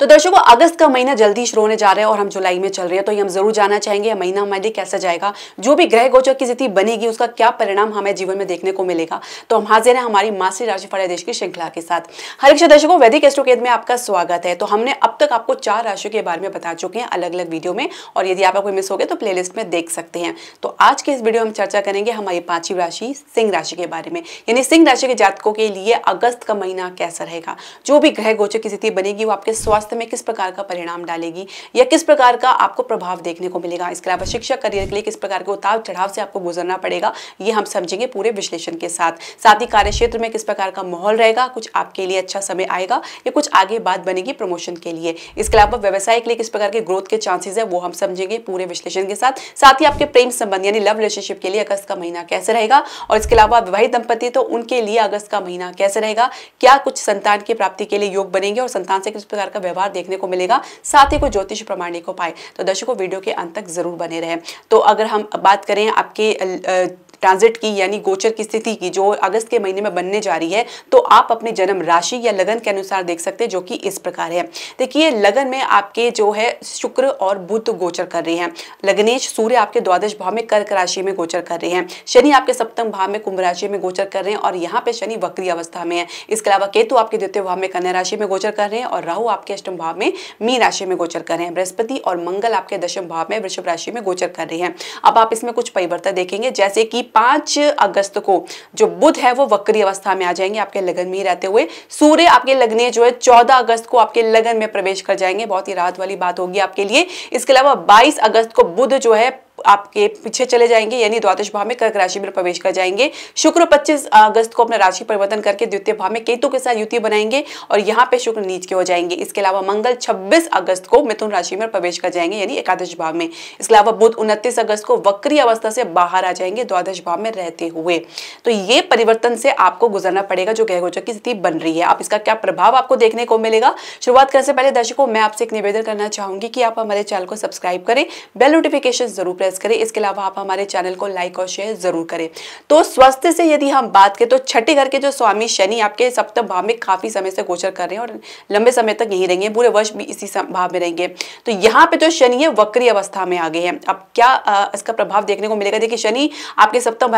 तो दर्शकों अगस्त का महीना जल्दी शुरू होने जा रहा है और हम जुलाई में चल रहे हैं तो ये हम जरूर जाना चाहेंगे महीना हमारे कैसा जाएगा जो भी ग्रह गोचर की स्थिति बनेगी उसका क्या परिणाम हमें जीवन में देखने को मिलेगा तो हम हाजिर हैं हमारी मासी राशि देश की श्रृंखला के साथ एक दर्शकों वैदिक एस्ट्रोकेद में आपका स्वागत है तो हमने अब तक आपको चार राशियों के बारे में बता चुके हैं अलग अलग वीडियो में और यदि आप कोई मिस हो गए तो प्लेलिस्ट में देख सकते हैं तो आज के इस वीडियो में हम चर्चा करेंगे हमारी पांचवी राशि सिंह राशि के बारे में यानी सिंह राशि के जातकों के लिए अगस्त का महीना कैसा रहेगा जो भी ग्रह गोचर की स्थिति बनेगी वो आपके स्वास्थ्य स्वास्थ्य में किस प्रकार का परिणाम डालेगी या किस प्रकार का आपको प्रभाव देखने को मिलेगा इसके अलावा शिक्षा करियर के लिए किस प्रकार के उतार चढ़ाव से आपको गुजरना पड़ेगा ये हम समझेंगे पूरे विश्लेषण के साथ साथ ही कार्य क्षेत्र में किस प्रकार का माहौल रहेगा कुछ आपके लिए अच्छा समय आएगा या कुछ आगे बात बनेगी प्रमोशन के लिए इसके अलावा व्यवसाय के लिए किस प्रकार के ग्रोथ के चांसेज है वो हम समझेंगे पूरे विश्लेषण के साथ साथ ही आपके प्रेम संबंध यानी लव रिलेशनशिप के लिए अगस्त का महीना कैसे रहेगा और इसके अलावा विवाहित दंपति तो उनके लिए अगस्त का महीना कैसे रहेगा क्या कुछ संतान की प्राप्ति के लिए योग बनेंगे और संतान से किस प्रकार का व्यवहार व्यवहार देखने को मिलेगा साथ ही कोई ज्योतिष प्रमाणिक उपाय तो दर्शकों वीडियो के अंत तक जरूर बने रहे तो अगर हम बात करें आपके ट्रांजिट की यानी गोचर की स्थिति की जो अगस्त के महीने में बनने जा रही है तो आप अपने जन्म राशि या लगन के अनुसार देख सकते हैं जो कि इस प्रकार है देखिए लगन में आपके जो है शुक्र और बुद्ध गोचर कर रहे हैं लग्नेश सूर्य आपके द्वादश भाव में कर्क राशि में गोचर कर रहे हैं शनि आपके सप्तम भाव में कुंभ राशि में गोचर कर रहे हैं और यहाँ पे शनि वक्री अवस्था में है इसके अलावा केतु आपके द्वितीय भाव में कन्या राशि में गोचर कर रहे हैं और राहु आपके अष्टम भाव में मीन राशि में गोचर कर रहे हैं बृहस्पति और मंगल आपके दशम भाव में वृषभ राशि में गोचर कर रहे हैं अब आप इसमें कुछ परिवर्तन देखेंगे जैसे कि पांच अगस्त को जो बुध है वो वक्री अवस्था में आ जाएंगे आपके लगन में ही रहते हुए सूर्य आपके लगने जो है चौदह अगस्त को आपके लगन में प्रवेश कर जाएंगे बहुत ही राहत वाली बात होगी आपके लिए इसके अलावा बाईस अगस्त को बुध जो है आपके पीछे चले जाएंगे यानी द्वादश भाव में कर्क राशि में प्रवेश कर जाएंगे शुक्र 25 अगस्त को अपना राशि परिवर्तन करके द्वितीय भाव में केतु के साथ युति बनाएंगे और यहाँ पे शुक्र नीच के हो जाएंगे इसके अलावा मंगल 26 अगस्त को मिथुन राशि में प्रवेश कर जाएंगे यानी एकादश भाव में इसके अलावा बुध उनतीस अगस्त को वक्री अवस्था से बाहर आ जाएंगे द्वादश भाव में रहते हुए तो ये परिवर्तन से आपको गुजरना पड़ेगा जो गहगोचर की स्थिति बन रही है आप इसका क्या प्रभाव आपको देखने को मिलेगा शुरुआत करने से पहले दर्शकों मैं आपसे एक निवेदन करना चाहूंगी कि आप हमारे चैनल को सब्सक्राइब करें बेल नोटिफिकेशन जरूर प्रेस करें इसके अलावा आप हमारे चैनल को लाइक और शेयर जरूर करें तो स्वास्थ्य से यदि हम बात करें तो छठे घर के जो स्वामी शनि आपके सप्तम भाव में काफी समय से गोचर कर रहे हैं और लंबे समय तक यही रहेंगे पूरे वर्ष भी इसी भाव में रहेंगे तो यहाँ पे जो शनि है वक्री अवस्था में आ गए हैं अब क्या इसका प्रभाव देखने को मिलेगा देखिए शनि आपके सप्तम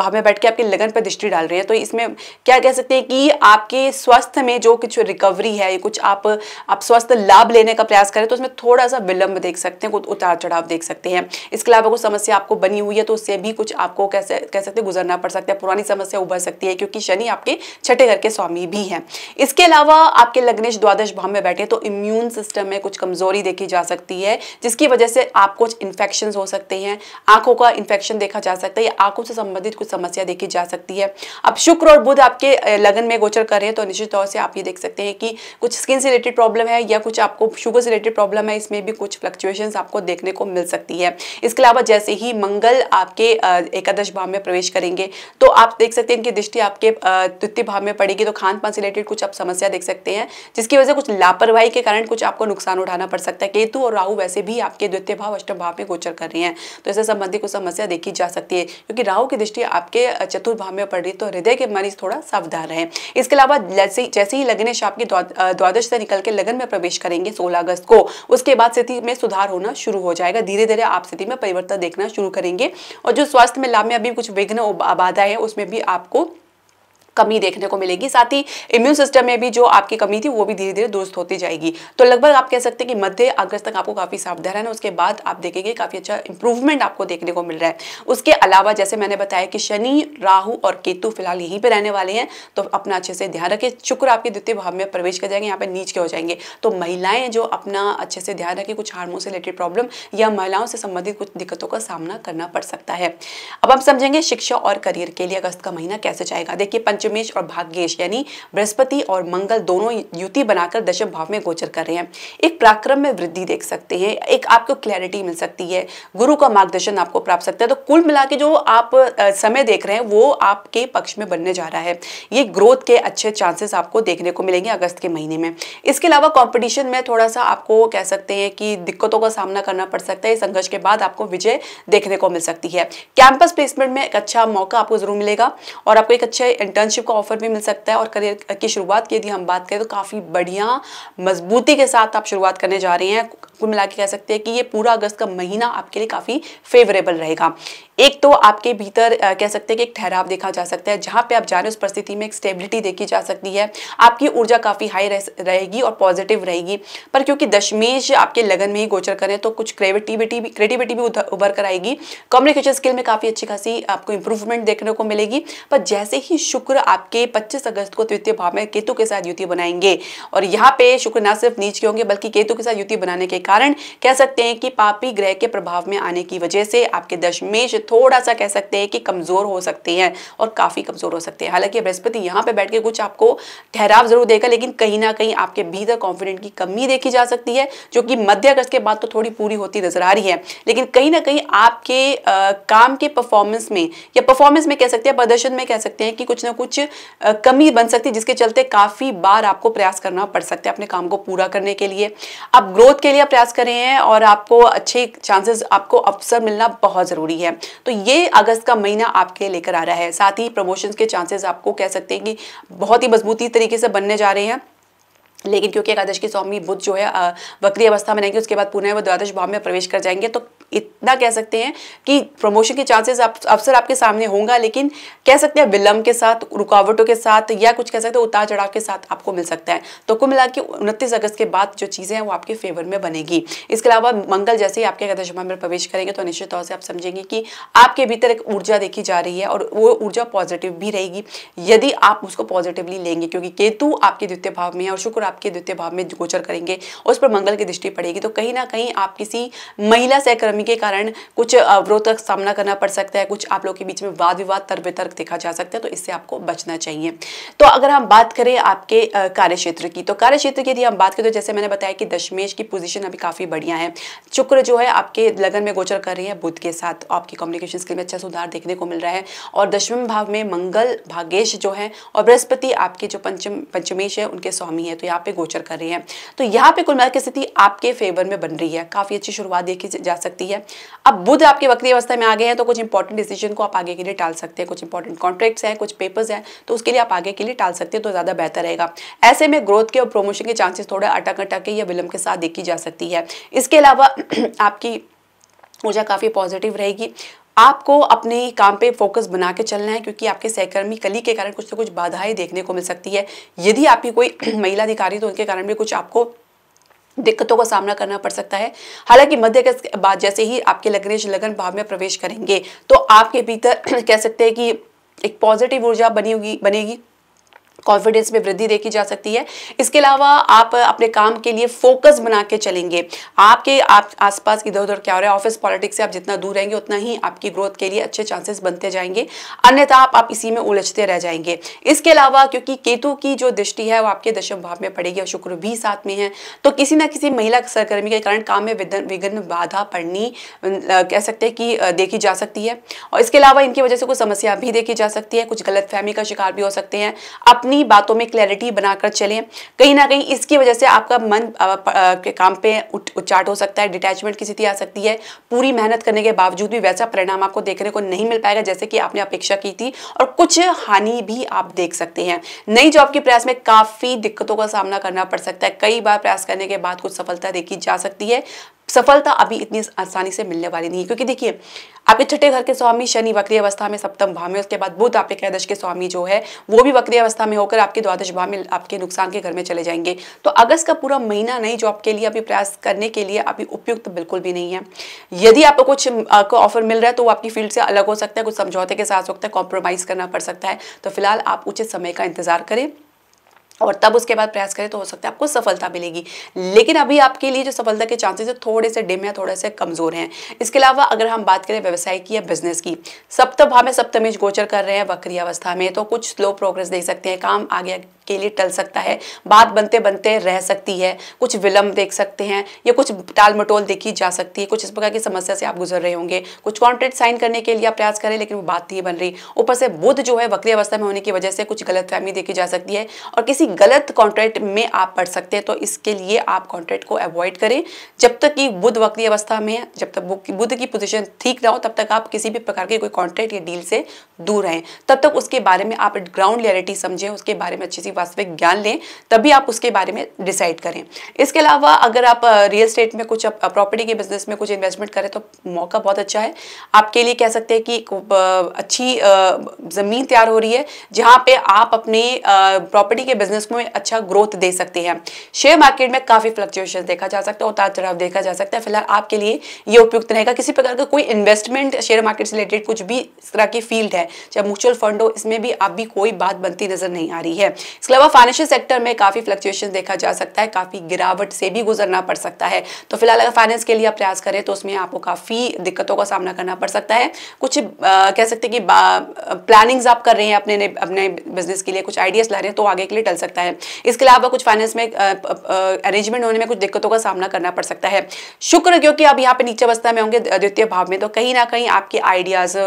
भाव में बैठ के आपके लगन पर दृष्टि डाल रहे हैं तो इसमें क्या कह सकते हैं कि आपके स्वास्थ्य में जो कुछ रिकवरी है कुछ आप आप स्वास्थ्य लाभ लेने का प्रयास करें तो उसमें थोड़ा सा विलंब देख सकते हैं कुछ उतार चढ़ाव देख सकते हैं इसके अलावा कोई समस्या आपको बनी हुई है तो उससे भी कुछ आपको कैसे कह सकते गुजरना पड़ सकता है पुरानी समस्या उभर सकती है क्योंकि शनि आपके छठे घर के स्वामी भी हैं इसके अलावा आपके लग्नेश द्वादश भाव में बैठे तो इम्यून सिस्टम में कुछ कमजोरी देखी जा सकती है जिसकी वजह से आप कुछ इन्फेक्शन हो सकते हैं आंखों का इन्फेक्शन देखा जा सकता है या आंखों से संबंधित कुछ समस्या देखी जा सकती है अब शुक्र और बुध आपके लगन में गोचर कर रहे हैं तो निश्चित तौर से आप ये देख सकते हैं कि कुछ स्किन से रिलेटेड प्रॉब्लम है या कुछ आपको शुगर से रिलेटेड प्रॉब्लम है इसमें भी कुछ फ्लक्चुएशन आपको देखने को मिल सकती है इसके अलावा जैसे ही मंगल आपके एकादश भाव में प्रवेश करेंगे तो आप देख सकते हैं इनकी दृष्टि आपके द्वितीय भाव में पड़ेगी तो खान पान से रिलेटेड कुछ आप समस्या देख सकते हैं जिसकी वजह से कुछ लापरवाही के कारण कुछ आपको नुकसान उठाना पड़ सकता है केतु और राहु वैसे भी आपके द्वितीय भाव अष्टम भाव में गोचर कर रहे हैं तो इससे संबंधित कुछ समस्या देखी जा सकती है क्योंकि राहु की दृष्टि आपके चतुर्थ भाव में पड़ रही है तो हृदय के मरीज थोड़ा सावधान रहे इसके अलावा जैसे ही लग्नेश आपके द्वादश से निकल के लगन में प्रवेश करेंगे सोलह अगस्त को उसके बाद स्थिति में सुधार होना शुरू हो जाएगा धीरे धीरे आप स्थिति में परिवर्तन देखना शुरू करेंगे और जो स्वास्थ्य में लाभ में अभी कुछ विघ्न बाधा है उसमें भी आपको कमी देखने को मिलेगी साथ ही इम्यून सिस्टम में भी जो आपकी कमी थी वो भी धीरे धीरे दुरुस्त होती जाएगी तो लगभग आप कह सकते हैं कि मध्य अगस्त तक आपको काफ़ी सावधान रहना उसके बाद आप देखेंगे काफ़ी अच्छा इंप्रूवमेंट आपको देखने को मिल रहा है उसके अलावा जैसे मैंने बताया कि शनि राहु और केतु फिलहाल यहीं पर रहने वाले हैं तो अपना अच्छे से ध्यान रखें शुक्र आपके द्वितीय भाव में प्रवेश कर जाएंगे यहाँ पर नीच के हो जाएंगे तो महिलाएं जो अपना अच्छे से ध्यान रखें कुछ हारमोन से रिलेटेड प्रॉब्लम या महिलाओं से संबंधित कुछ दिक्कतों का सामना करना पड़ सकता है अब हम समझेंगे शिक्षा और करियर के लिए अगस्त का महीना कैसे जाएगा देखिए पंचम पंचमेश और भाग्येश यानी बृहस्पति और मंगल दोनों युति बनाकर दशम भाव में गोचर कर रहे हैं एक पराक्रम में वृद्धि देख सकते हैं एक आपको क्लैरिटी मिल सकती है गुरु का मार्गदर्शन आपको प्राप्त सकता है तो कुल मिला जो आप समय देख रहे हैं वो आपके पक्ष में बनने जा रहा है ये ग्रोथ के अच्छे चांसेस आपको देखने को मिलेंगे अगस्त के महीने में इसके अलावा कॉम्पिटिशन में थोड़ा सा आपको कह सकते हैं कि दिक्कतों का सामना करना पड़ सकता है संघर्ष के बाद आपको विजय देखने को मिल सकती है कैंपस प्लेसमेंट में एक अच्छा मौका आपको जरूर मिलेगा और आपको एक अच्छे इंटर्नशिप इंटर्नशिप का ऑफर भी मिल सकता है और करियर की शुरुआत की यदि हम बात करें तो काफ़ी बढ़िया मजबूती के साथ आप शुरुआत करने जा रही हैं कुल मिला के कह सकते हैं कि ये पूरा अगस्त का महीना आपके लिए काफ़ी फेवरेबल रहेगा एक तो आपके भीतर कह सकते हैं कि एक ठहराव देखा जा सकता है जहाँ पे आप जा रहे हो उस परिस्थिति में एक स्टेबिलिटी देखी जा सकती है आपकी ऊर्जा काफ़ी हाई रह, रहेगी और पॉजिटिव रहेगी पर क्योंकि दशमेश आपके लगन में ही गोचर करें तो कुछ क्रिएटिविटी भी क्रिएटिविटी भी उभर कर आएगी कम्युनिकेशन स्किल में काफ़ी अच्छी खासी आपको इंप्रूवमेंट देखने को मिलेगी पर जैसे ही शुक्र आपके पच्चीस अगस्त को तृतीय भाव में केतु के साथ युति बनाएंगे और यहाँ पे शुक्र ना सिर्फ नीच के होंगे बल्कि केतु के साथ युति बनाने के कारण कह सकते हैं कि पापी ग्रह के प्रभाव में आने की वजह से आपके दशमेश थोड़ा सा कह सकते हैं कि कमज़ोर हो सकते हैं और काफ़ी कमज़ोर हो सकते हैं हालांकि बृहस्पति यहाँ पर बैठ के कुछ आपको ठहराव जरूर देगा लेकिन कहीं ना कहीं आपके भीतर कॉन्फिडेंट की कमी देखी जा सकती है जो कि मध्य अगस्त के बाद तो थोड़ी पूरी होती नजर आ रही है लेकिन कहीं ना कहीं आपके काम के परफॉर्मेंस में या परफॉर्मेंस में कह सकते हैं प्रदर्शन में कह सकते हैं कि कुछ ना कुछ कमी बन सकती है जिसके चलते काफ़ी बार आपको प्रयास करना पड़ सकता है अपने काम को पूरा करने के लिए अब ग्रोथ के लिए प्रयास कर रहे हैं और आपको अच्छे चांसेस आपको अवसर मिलना बहुत ज़रूरी है तो ये अगस्त का महीना आपके लेकर आ रहा है साथ ही प्रमोशंस के चांसेस आपको कह सकते हैं कि बहुत ही मजबूती तरीके से बनने जा रहे हैं लेकिन क्योंकि एकादश की स्वामी बुद्ध जो है वक्री अवस्था में रहेंगे उसके बाद पुनः वो द्वादश भाव में प्रवेश कर जाएंगे तो इतना कह सकते हैं कि प्रमोशन के चांसेस आप, अवसर आपके सामने होगा लेकिन कह सकते हैं विलंब के साथ रुकावटों के साथ या कुछ कह सकते हैं उतार चढ़ाव के साथ आपको मिल सकता है तो कुल मिला के उनतीस अगस्त के बाद जो चीज़ें हैं वो आपके फेवर में बनेगी इसके अलावा मंगल जैसे ही आपके कदशमा में प्रवेश करेंगे तो निश्चित तौर से आप समझेंगे कि आपके भीतर एक ऊर्जा देखी जा रही है और वो ऊर्जा पॉजिटिव भी रहेगी यदि आप उसको पॉजिटिवली लेंगे क्योंकि केतु आपके द्वितीय भाव में है और शुक्र आपके द्वितीय भाव में गोचर करेंगे उस पर मंगल की दृष्टि पड़ेगी तो कहीं ना कहीं आप किसी महिला सहकर्मी कमी के कारण कुछ अवरोध का सामना करना पड़ सकता है कुछ आप लोगों के बीच में वाद विवाद तर्क वितर्क देखा जा सकता है तो इससे आपको बचना चाहिए तो अगर हम बात करें आपके कार्य क्षेत्र की तो कार्य क्षेत्र की यदि हम बात करें तो जैसे मैंने बताया कि दशमेश की पोजिशन अभी काफ़ी बढ़िया है शुक्र जो है आपके लगन में गोचर कर रही है बुद्ध के साथ तो आपकी कम्युनिकेशन स्किल में अच्छा सुधार देखने को मिल रहा है और दशम भाव में मंगल भागेश जो है और बृहस्पति आपके जो पंचम पंचमेश है उनके स्वामी है तो यहाँ पे गोचर कर रहे हैं तो यहाँ पे कुल मिलाकर स्थिति आपके फेवर में बन रही है काफ़ी अच्छी शुरुआत देखी जा सकती है रही है अब बुध आपके वक्री अवस्था में आ गए हैं तो कुछ इंपॉर्टेंट डिसीजन को आप आगे के लिए टाल सकते हैं कुछ इंपॉर्टेंट कॉन्ट्रैक्ट्स हैं कुछ पेपर्स हैं तो उसके लिए आप आगे के लिए टाल सकते हैं तो ज़्यादा बेहतर रहेगा ऐसे में ग्रोथ के और प्रमोशन के चांसेस थोड़े अटक अटक के या विलंब के साथ देखी जा सकती है इसके अलावा आपकी ऊर्जा काफ़ी पॉजिटिव रहेगी आपको अपने काम पे फोकस बना के चलना है क्योंकि आपके सहकर्मी कली के कारण कुछ ना कुछ बाधाएं देखने को मिल सकती है यदि आपकी कोई महिला अधिकारी तो उनके कारण भी कुछ आपको दिक्कतों का सामना करना पड़ सकता है हालांकि मध्य अगस्त के बाद जैसे ही आपके लग्नेश लगन भाव में प्रवेश करेंगे तो आपके भीतर कह सकते हैं कि एक पॉजिटिव ऊर्जा बनी होगी बनेगी कॉन्फिडेंस में वृद्धि देखी जा सकती है इसके अलावा आप अपने काम के लिए फोकस बना के चलेंगे आपके आप आसपास इधर उधर क्या हो रहा है ऑफिस पॉलिटिक्स से आप जितना दूर रहेंगे उतना ही आपकी ग्रोथ के लिए अच्छे चांसेस बनते जाएंगे अन्यथा आप, आप इसी में उलझते रह जाएंगे इसके अलावा क्योंकि केतु की जो दृष्टि है वो आपके दशम भाव में पड़ेगी और शुक्र भी साथ में है तो किसी ना किसी महिला सरकर्मी के कारण काम में विघ्न बाधा पड़नी अं, कह सकते हैं कि देखी जा सकती है और इसके अलावा इनकी वजह से कुछ समस्या भी देखी जा सकती है कुछ गलतफहमी का शिकार भी हो सकते हैं अपने अपनी बातों में क्लैरिटी बनाकर चलें कहीं ना कहीं इसकी वजह से आपका मन के काम पे उचाट हो सकता है डिटैचमेंट की स्थिति आ सकती है पूरी मेहनत करने के बावजूद भी वैसा परिणाम आपको देखने को नहीं मिल पाएगा जैसे कि आपने अपेक्षा की थी और कुछ हानि भी आप देख सकते हैं नई जॉब के प्रयास में काफ़ी दिक्कतों का सामना करना पड़ सकता है कई बार प्रयास करने के बाद कुछ सफलता देखी जा सकती है सफलता अभी इतनी आसानी से मिलने वाली नहीं है क्योंकि देखिए आपके छठे घर के स्वामी शनि वक्री अवस्था में सप्तम भाव में उसके बाद बुद्ध आपके कैदश के स्वामी जो है वो भी वक्री अवस्था में होकर आपके द्वादश भाव में आपके नुकसान के घर में चले जाएंगे तो अगस्त का पूरा महीना नहीं जो आपके लिए अभी प्रयास करने के लिए अभी उपयुक्त तो बिल्कुल भी नहीं है यदि आपको कुछ आपको ऑफर मिल रहा है तो वो आपकी फील्ड से अलग हो सकता है कुछ समझौते के साथ हो सकता है कॉम्प्रोमाइज़ करना पड़ सकता है तो फिलहाल आप उचित समय का इंतजार करें और तब उसके बाद प्रयास करें तो हो सकता है आपको सफलता मिलेगी लेकिन अभी आपके लिए जो सफलता के चांसेस है थोड़े से डिम या थोड़े से कमज़ोर हैं इसके अलावा अगर हम बात करें व्यवसाय की या बिजनेस की सप्तभा में सप्तमेश गोचर कर रहे हैं वक्री अवस्था में तो कुछ स्लो प्रोग्रेस देख सकते हैं काम आगे के लिए टल सकता है बात बनते बनते रह सकती है कुछ विलंब देख सकते हैं या कुछ टाल मटोल देखी जा सकती है कुछ इस प्रकार की समस्या से आप गुजर रहे होंगे कुछ कॉन्ट्रैक्ट साइन करने के लिए आप प्रयास करें लेकिन वो बात नहीं बन रही ऊपर से बुद्ध जो है वक्री अवस्था में होने की वजह से कुछ गलत फहमी देखी जा सकती है और किसी गलत कॉन्ट्रैक्ट में आप पढ़ सकते हैं तो इसके लिए आप कॉन्ट्रैक्ट को अवॉइड करें जब तक कि बुद्ध वक्री अवस्था में जब तक बुद्ध की पोजिशन ठीक ना हो तब तक आप किसी भी प्रकार के कोई कॉन्ट्रैक्ट या डील से दूर रहें तब तक उसके बारे में आप ग्राउंड रियलिटी समझें उसके बारे में अच्छी सी वास्तविक ज्ञान लें तभी आप उसके बारे में डिसाइड करें इसके अलावा अगर आप रियल स्टेट में कुछ प्रॉपर्टी के बिजनेस में कुछ इन्वेस्टमेंट करें तो मौका बहुत अच्छा है आपके लिए कह सकते हैं कि अच्छी ज़मीन तैयार हो रही है जहाँ पे आप अपने प्रॉपर्टी के बिजनेस को अच्छा ग्रोथ दे सकते हैं शेयर मार्केट में काफ़ी फ्लक्चुएशन देखा जा सकता है उतार चढ़ाव देखा जा सकता है फिलहाल आपके लिए ये उपयुक्त रहेगा किसी प्रकार का कोई इन्वेस्टमेंट शेयर मार्केट से रिलेटेड कुछ भी इस तरह की फील्ड है चाहे म्यूचुअल फंड हो इसमें भी आप भी कोई बात बनती नजर नहीं आ रही है इसके अलावा फाइनेंशियल सेक्टर में काफ़ी फ्लक्चुएशन देखा जा सकता है काफ़ी गिरावट से भी गुजरना पड़ सकता है तो फिलहाल अगर फाइनेंस के लिए प्रयास करें तो उसमें आपको काफ़ी दिक्कतों का सामना करना पड़ सकता है कुछ कह सकते हैं कि प्लानिंग्स आप कर रहे हैं अपने अपने बिजनेस के लिए कुछ आइडियाज़ ला रहे हैं तो आगे के लिए टल सकता है इसके अलावा कुछ फाइनेंस में अरेंजमेंट होने में कुछ दिक्कतों का सामना करना पड़ सकता है शुक्र क्योंकि आप यहाँ पे नीचे अवस्था में होंगे द्वितीय भाव में तो कहीं ना कहीं आपके आइडियाज़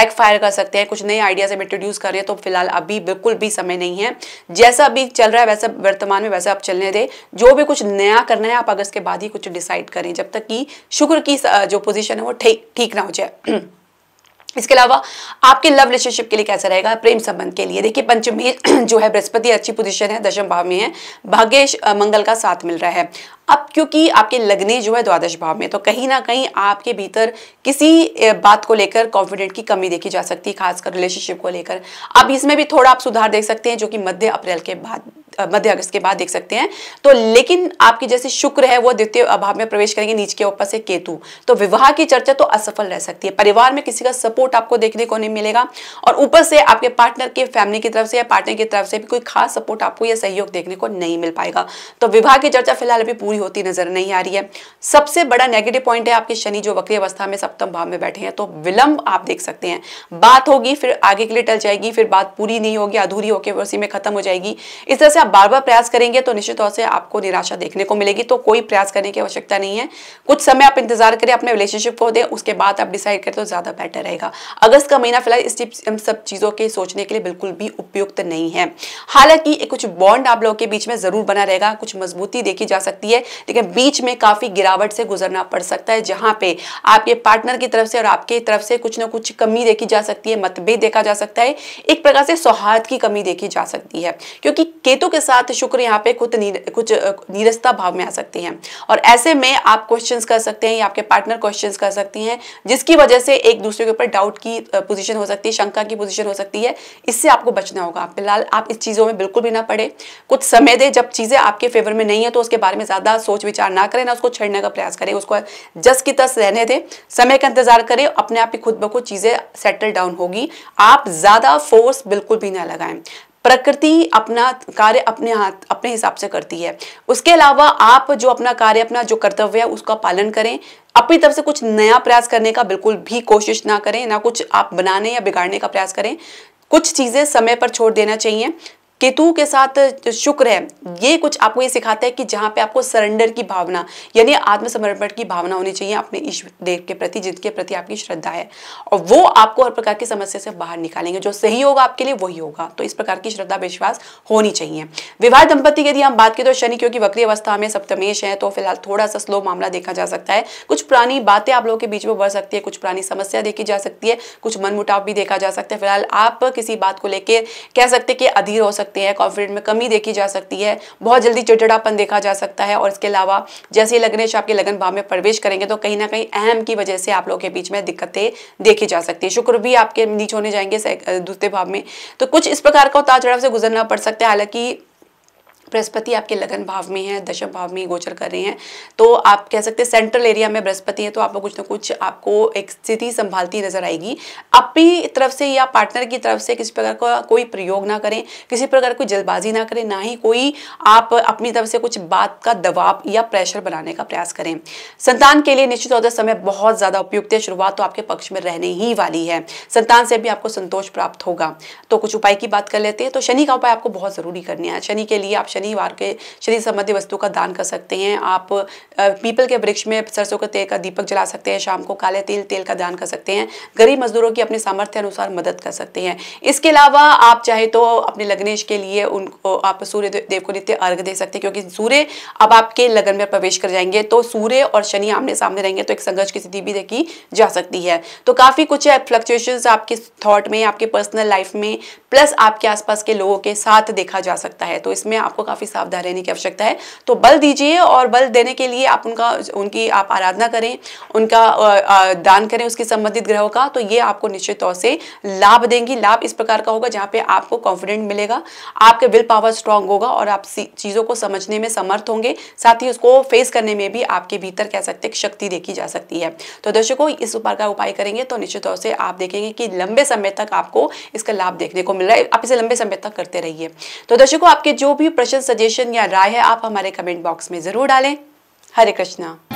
बैकफायर कर सकते हैं कुछ नए आइडियाज़ इंट्रोड्यूस कर रहे हैं तो फिलहाल अभी बिल्कुल भी समय नहीं है जैसे जैसा अभी चल रहा है वैसा वर्तमान में वैसा आप चलने दें जो भी कुछ नया करना है आप अगस्त के बाद ही कुछ डिसाइड करें जब तक कि शुक्र की जो पोजिशन है वो ठीक ठीक ना हो जाए इसके अलावा आपके लव रिलेशनशिप के लिए कैसा रहेगा प्रेम संबंध के लिए देखिए पंचमी जो है बृहस्पति अच्छी पोजीशन है दशम भाव में है भाग्यश मंगल का साथ मिल रहा है अब क्योंकि आपके लगने जो है द्वादश भाव में तो कहीं ना कहीं आपके भीतर किसी बात को लेकर कॉन्फिडेंट की कमी देखी जा सकती है खासकर रिलेशनशिप को लेकर अब इसमें भी थोड़ा आप सुधार देख सकते हैं जो कि मध्य अप्रैल के बाद मध्य अगस्त के बाद देख सकते हैं तो लेकिन आपकी जैसे शुक्र है वो द्वितीय अभाव में प्रवेश करेंगे नीच के ऊपर से केतु तो विवाह की चर्चा तो असफल रह सकती है परिवार में किसी का सपोर्ट सपोर्ट आपको देखने को नहीं मिलेगा और ऊपर से आपके पार्टनर के फैमिली की तरफ से या पार्टनर की तरफ से भी कोई खास सपोर्ट आपको या सहयोग देखने को नहीं मिल पाएगा तो विवाह की चर्चा फिलहाल अभी पूरी होती नजर नहीं आ रही है सबसे बड़ा नेगेटिव पॉइंट है आपके शनि जो वक्री अवस्था में सप्तम भाव में बैठे हैं तो विलंब आप देख सकते हैं बात होगी फिर आगे के लिए टल जाएगी फिर बात पूरी नहीं होगी अधूरी होकर उसी में खत्म हो जाएगी इस तरह से आप बार बार प्रयास करेंगे तो निश्चित तौर से आपको निराशा देखने को मिलेगी तो कोई प्रयास करने की आवश्यकता नहीं है कुछ समय आप इंतजार करें अपने रिलेशनशिप को दें उसके बाद आप डिसाइड करें तो ज्यादा बेटर रहेगा जाएगा अगस्त का महीना फिलहाल इस इन सब चीज़ों के सोचने के लिए बिल्कुल भी उपयुक्त नहीं है हालांकि कुछ बॉन्ड आप लोगों के बीच में ज़रूर बना रहेगा कुछ मजबूती देखी जा सकती है लेकिन बीच में काफ़ी गिरावट से गुजरना पड़ सकता है जहाँ पे आपके पार्टनर की तरफ से और आपके तरफ से कुछ ना कुछ कमी देखी जा सकती है मतभेद देखा जा सकता है एक प्रकार से सौहार्द की कमी देखी जा सकती है क्योंकि केतु के साथ शुक्र यहाँ पे खुद कुछ नीरसता भाव में आ सकती है और ऐसे में आप क्वेश्चंस कर सकते हैं या आपके पार्टनर क्वेश्चंस कर सकती हैं जिसकी वजह से एक दूसरे के ऊपर डाउट की पोजीशन हो सकती है शंका की पोजीशन हो सकती है इससे आपको बचना होगा फिलहाल आप इस चीज़ों में बिल्कुल भी ना पड़े कुछ समय दें जब चीज़ें आपके फेवर में नहीं है तो उसके बारे में ज़्यादा सोच विचार ना करें ना उसको छेड़ने का प्रयास करें उसको जस की तस रहने दें समय का इंतजार करें अपने आप ही खुद ब खुद चीज़ें सेटल डाउन होगी आप ज़्यादा फोर्स बिल्कुल भी ना लगाएं प्रकृति अपना कार्य अपने हाथ अपने हिसाब से करती है उसके अलावा आप जो अपना कार्य अपना जो कर्तव्य है उसका पालन करें अपनी तरफ से कुछ नया प्रयास करने का बिल्कुल भी कोशिश ना करें ना कुछ आप बनाने या बिगाड़ने का प्रयास करें कुछ चीज़ें समय पर छोड़ देना चाहिए केतु के साथ शुक्र है ये कुछ आपको ये सिखाता है कि जहाँ पे आपको सरेंडर की भावना यानी आत्मसमर्पण की भावना होनी चाहिए अपने ईश्वर देव के प्रति जिनके प्रति आपकी श्रद्धा है और वो आपको हर प्रकार की समस्या से बाहर निकालेंगे जो सही होगा आपके लिए वही होगा तो इस प्रकार की श्रद्धा विश्वास होनी चाहिए विवाह दंपति की यदि हम बात करें तो शनि क्योंकि वक्री अवस्था में सप्तमेश है तो फिलहाल थोड़ा सा स्लो मामला देखा जा सकता है कुछ पुरानी बातें आप लोगों के बीच में बढ़ सकती है कुछ पुरानी समस्या देखी जा सकती है कुछ मनमुटाव भी देखा जा सकता है फिलहाल आप किसी बात को लेकर कह सकते कि अधीर हो सकते सकते हैं कॉन्फिडेंट में कमी देखी जा सकती है बहुत जल्दी चिड़चिड़ापन देखा जा सकता है और इसके अलावा जैसे ही लग्नेश आपके लगन भाव में प्रवेश करेंगे तो कहीं ना कहीं अहम की वजह से आप लोगों के बीच में दिक्कतें देखी जा सकती है शुक्र भी आपके नीच होने जाएंगे दूसरे भाव में तो कुछ इस प्रकार का उतार चढ़ाव से गुजरना पड़ सकता है हालांकि बृहस्पति आपके लगन भाव में है दशम भाव में गोचर कर रहे हैं तो आप कह सकते हैं सेंट्रल एरिया में बृहस्पति है तो आपको कुछ ना कुछ आपको एक स्थिति संभालती नजर आएगी अपनी तरफ से या पार्टनर की तरफ से किसी प्रकार का कोई प्रयोग ना करें किसी प्रकार कोई जल्दबाजी ना करें ना ही कोई आप अपनी तरफ से कुछ बात का दबाव या प्रेशर बनाने का प्रयास करें संतान के लिए निश्चित होता समय बहुत ज्यादा उपयुक्त है शुरुआत तो आपके पक्ष में रहने ही वाली है संतान से भी आपको संतोष प्राप्त होगा तो कुछ उपाय की बात कर लेते हैं तो शनि का उपाय आपको बहुत जरूरी करने है शनि के लिए आप शनिवार के शनि संबंधी वस्तु का दान कर सकते हैं आप पीपल के वृक्ष में सरसों के तेल का दीपक जला सकते हैं शाम को काले तेल तेल का दान कर सकते हैं गरीब मजदूरों की अपने सामर्थ्य अनुसार मदद कर सकते हैं इसके अलावा आप चाहे तो अपने लग्नेश के लिए उनको आप सूर्य देव को नित्य अर्घ दे सकते हैं क्योंकि सूर्य अब आपके लगन में प्रवेश कर जाएंगे तो सूर्य और शनि आमने सामने रहेंगे तो एक संघर्ष की स्थिति भी देखी जा सकती है तो काफ़ी कुछ फ्लक्चुएशन आपके थॉट में आपके पर्सनल लाइफ में प्लस आपके आसपास के लोगों के साथ देखा जा सकता है तो इसमें आपको काफ़ी सावधान रहने की आवश्यकता है तो बल दीजिए और बल देने के लिए आप उनका उनकी आप आराधना करें उनका दान करें उसके संबंधित ग्रहों का तो ये आपको निश्चित तौर से लाभ देंगी लाभ इस प्रकार का होगा जहाँ पे आपको कॉन्फिडेंट मिलेगा आपके विल पावर स्ट्रांग होगा और आप चीज़ों को समझने में समर्थ होंगे साथ ही उसको फेस करने में भी आपके भीतर कह सकते शक्ति देखी जा सकती है तो दर्शकों इस उपाय का उपाय करेंगे तो निश्चित तौर से आप देखेंगे कि लंबे समय तक आपको इसका लाभ देखने को मिल रहा है आप इसे लंबे समय तक करते रहिए तो दर्शकों आपके जो भी प्रश्न सजेशन या राय है आप हमारे कमेंट बॉक्स में ज़रूर डालें हरे कृष्णा